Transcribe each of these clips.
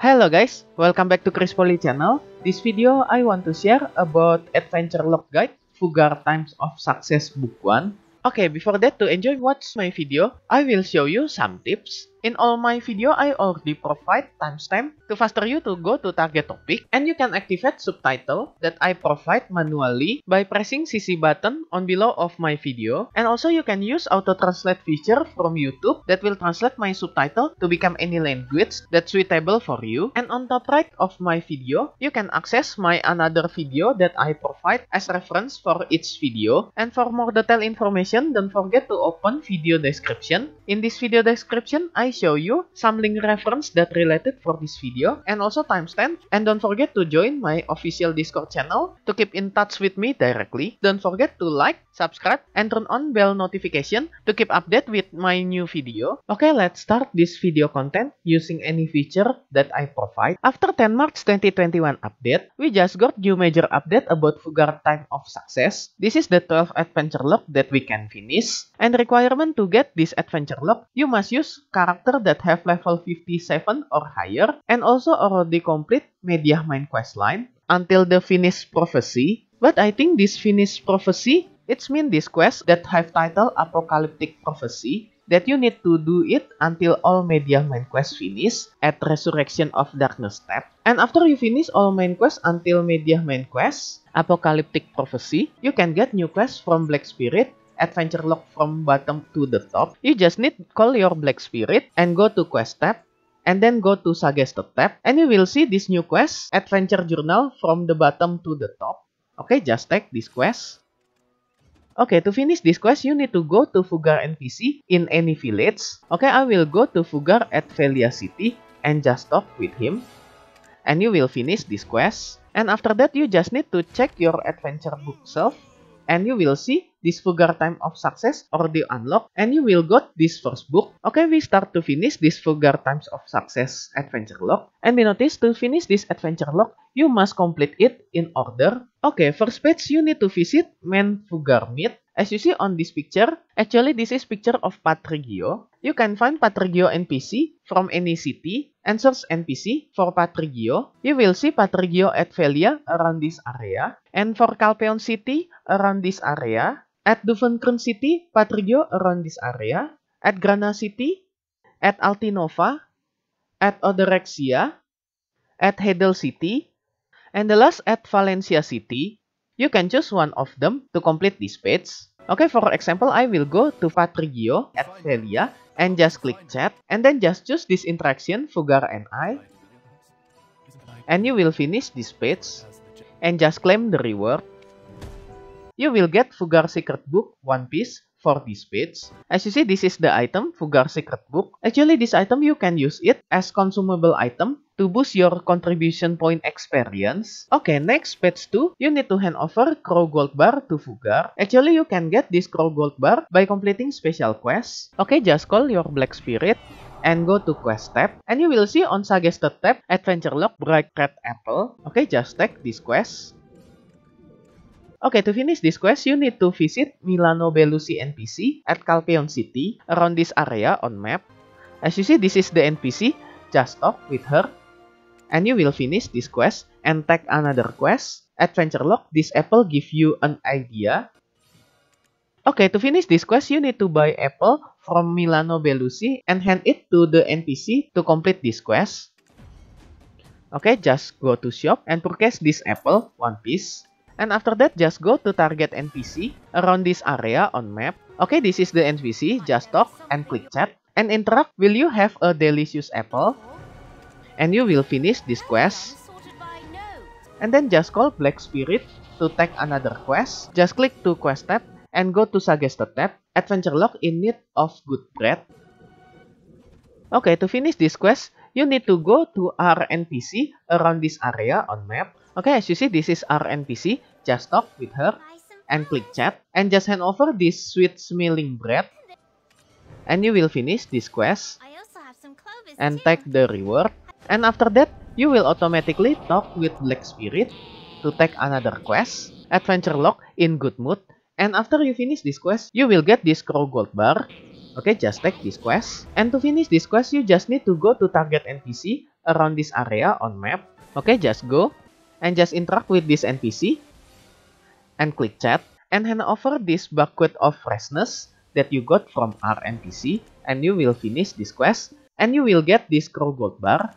Hello guys, welcome back to Chris Poly channel. This video I want to share about Adventure Log Guide Fugar Times of Success Book 1. Okay, before that to enjoy watch my video, I will show you some tips In all my video, I already provide timestamp to faster you to go to target topic and you can activate subtitle that I provide manually by pressing CC button on below of my video and also you can use auto translate feature from YouTube that will translate my subtitle to become any language that's suitable for you and on top right of my video, you can access my another video that I provide as reference for each video and for more detailed information don't forget to open video description. In this video description, I I show you some link reference that related for this video and also timestamp. And don't forget to join my official Discord channel to keep in touch with me directly. Don't forget to like, subscribe, and turn on bell notification to keep update with my new video. Okay, let's start this video content using any feature that I provide. After 10 March 2021 update, we just got new major update about Fugard Time of Success. This is the 12 adventure log that we can finish. And requirement to get this adventure log, you must use character character that have level 57 or higher, and also already complete Media main quest line until the finish prophecy. But I think this finish prophecy, it's mean this quest that have title Apocalyptic Prophecy that you need to do it until all media main quest finish at Resurrection of Darkness step. And after you finish all main quest until media main quest, Apocalyptic Prophecy, you can get new quest from Black Spirit adventure log from bottom to the top, you just need call your black spirit and go to quest tab and then go to suggested tab and you will see this new quest adventure journal from the bottom to the top. Okay, just take this quest. Okay, to finish this quest, you need to go to Fugar NPC in any village. Okay, I will go to Fugar at Velia City and just talk with him. And you will finish this quest. And after that, you just need to check your adventure bookshelf. And you will see this vulgar time of success or the unlock, and you will got this first book. Okay, we start to finish this vulgar times of success adventure log, and we notice to finish this adventure log, you must complete it in order. Okay, first page you need to visit Man Vulgar Meet. As you see on this picture, actually this is picture of Patrigio. You can find Patrigio NPC from any city and search NPC for Patrigio. You will see Patrigio at Velia around this area and for Calpeon City around this area. At Duvenkren City, Patrio around this area. At Grana City, at Altinova, at Odorexia, at Hedel City, and the last at Valencia City. You can choose one of them to complete this page. Okay, for example, I will go to Patrigio at Celia and just click chat and then just choose this interaction Fugar and I. And you will finish this page and just claim the reward. You will get Fugar Secret Book One Piece for this page. As you see, this is the item, Fugar Secret Book. Actually, this item you can use it as consumable item to boost your contribution point experience. Okay, next page 2, you need to hand over Crow Gold Bar to Fugar. Actually, you can get this Crow Gold Bar by completing special quests. Okay, just call your Black Spirit and go to quest tab and you will see on suggested tab adventure log bright red apple okay just take this quest Okay, to finish this quest, you need to visit Milano Bellusi NPC at Calpeon City around this area on map. As you see, this is the NPC. Just talk with her. And you will finish this quest and take another quest. Adventure log, this apple give you an idea. Okay, to finish this quest, you need to buy apple from Milano Bellusi and hand it to the NPC to complete this quest. Okay, just go to shop and purchase this apple, one piece. And after that, just go to target NPC around this area on map. Okay, this is the NPC. Just talk and click chat. And interact, will you have a delicious apple? And you will finish this quest. And then just call Black Spirit to take another quest. Just click to quest tab and go to suggested tab. Adventure log in need of good bread. Okay, to finish this quest, you need to go to our NPC around this area on map. Okay, as you see, this is our NPC. Just talk with her and click chat and just hand over this sweet smelling bread and you will finish this quest and take the reward and after that you will automatically talk with Black Spirit to take another quest, Adventure lock in Good Mood and after you finish this quest you will get this Crow Gold Bar Okay, just take this quest. And to finish this quest, you just need to go to target NPC around this area on map. Okay, just go. And just interact with this NPC. and click chat and hand over this bucket of freshness that you got from RNPC and you will finish this quest and you will get this crow gold bar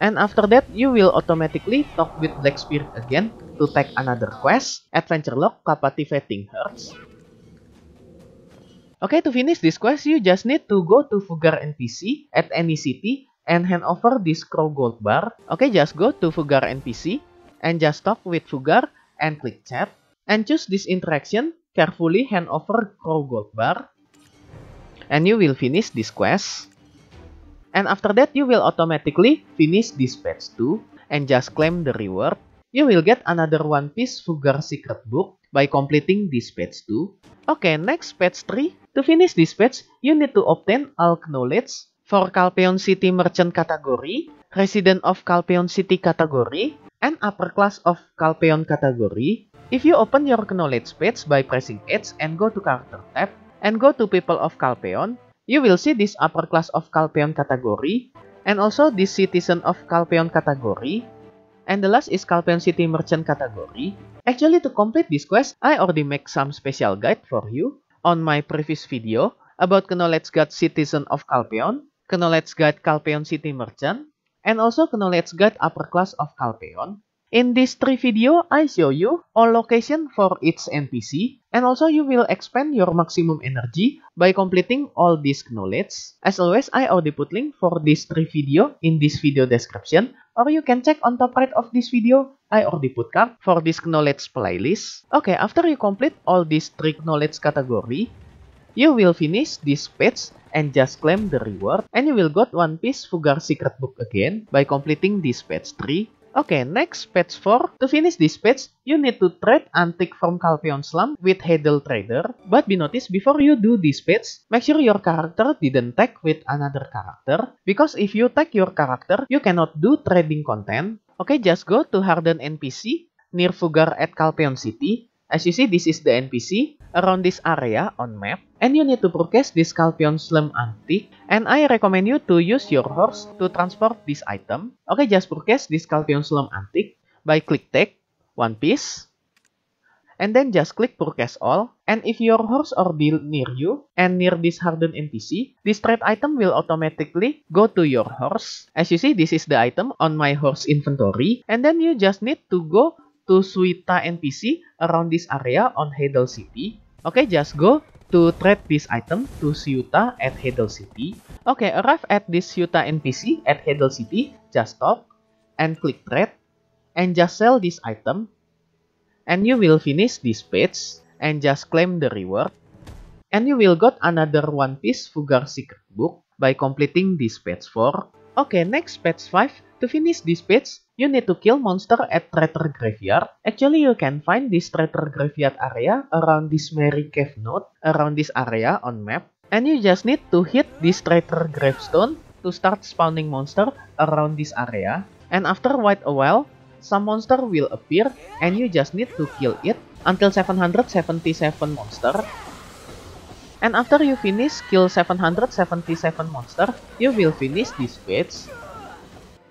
and after that you will automatically talk with Black Spirit again to take another quest adventure log captivating hearts Okay, to finish this quest, you just need to go to Fugar NPC at any city and hand over this crow gold bar. Okay, just go to Fugar NPC and just talk with Fugar and click chat, and choose this interaction, carefully hand over crow gold bar, and you will finish this quest. And after that, you will automatically finish this patch too and just claim the reward. You will get another One Piece Fugar Secret Book by completing this patch too Okay, next patch 3. To finish this patch, you need to obtain all knowledge for Calpeon City Merchant category, Resident of Calpeon City category, an upper class of Calpeon category if you open your knowledge page by pressing H and go to character tab and go to people of Calpeon, you will see this upper class of Calpeon category and also this citizen of Calpeon category and the last is Calpeon City Merchant category. Actually, to complete this quest, I already make some special guide for you on my previous video about Knowledge Guide Citizen of Calpeon, Knowledge Guide Calpeon City Merchant, and also knowledge guide upper class of Calpeon. In this three video, I show you all location for each NPC, and also you will expand your maximum energy by completing all this knowledge. As always, I already put link for this three video in this video description, or you can check on top right of this video, I already put card for this knowledge playlist. Okay, after you complete all these three knowledge category, you will finish this page and just claim the reward, and you will got one piece Fugar secret book again by completing this patch 3. Okay, next patch 4. To finish this patch, you need to trade Antique from Calpheon Slum with Hedel Trader. But be noticed, before you do this patch, make sure your character didn't tag with another character. Because if you tag your character, you cannot do trading content. Okay, just go to Harden NPC near Fugar at Calpeon City. As you see, this is the NPC around this area on map and you need to purchase this Calpion Slum Antique and I recommend you to use your horse to transport this item. Okay, just purchase this Calpion Slum Antique by click take, one piece, and then just click purchase all and if your horse or deal near you and near this hardened NPC, this trade item will automatically go to your horse. As you see, this is the item on my horse inventory and then you just need to go to Suita NPC around this area on Hadal City Okay, just go to trade this item to Ciuta at Hedel City. Okay, arrive at this Ciuta NPC at Hedel City, just stop, and click trade, and just sell this item, and you will finish this page, and just claim the reward, and you will got another One Piece Fugar Secret Book by completing this page 4. Okay, next page 5, to finish this page, you need to kill monster at Traitor Graveyard. Actually, you can find this Traitor Graveyard area around this Mary Cave node, around this area on map. And you just need to hit this Traitor Gravestone to start spawning monster around this area. And after quite a while, some monster will appear and you just need to kill it until 777 monster. And after you finish kill 777 monster, you will finish this page.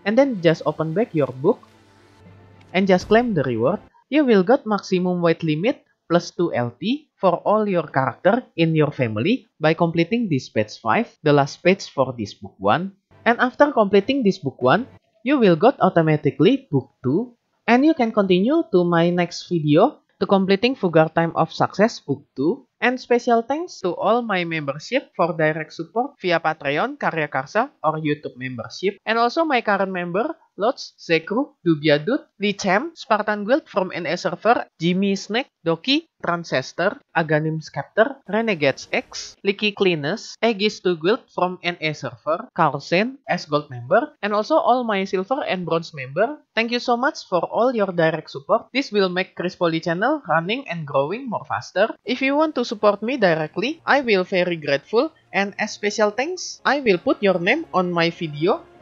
and then just open back your book and just claim the reward, you will get maximum weight limit plus 2 LT for all your character in your family by completing this page 5, the last page for this book 1. And after completing this book 1, you will got automatically book 2 and you can continue to my next video to completing Fugar Time of Success Book 2, and special thanks to all my membership for direct support via Patreon, Karya Karsa, or YouTube membership, and also my current member Lodge, Zekru, Dubiadut, Licham, Spartan Guild from NA Server, Jimmy Snake, Doki, Transcester, Aghanim Scepter, Renegades X, Licky Cleaners, Aegis to Guild from NA Server, Carlsen, as Gold member, and also all my Silver and Bronze member. Thank you so much for all your direct support. This will make Chris Poly channel running and growing more faster. If you want to support me directly, I will very grateful and as special thanks, I will put your name on my video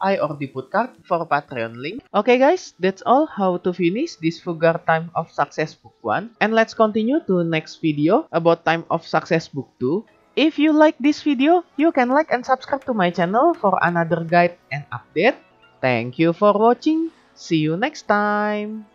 I already put card for Patreon link. Okay guys, that's all how to finish this Fugar Time of Success book 1 and let's continue to next video about Time of Success book 2. If you like this video, you can like and subscribe to my channel for another guide and update. Thank you for watching. See you next time.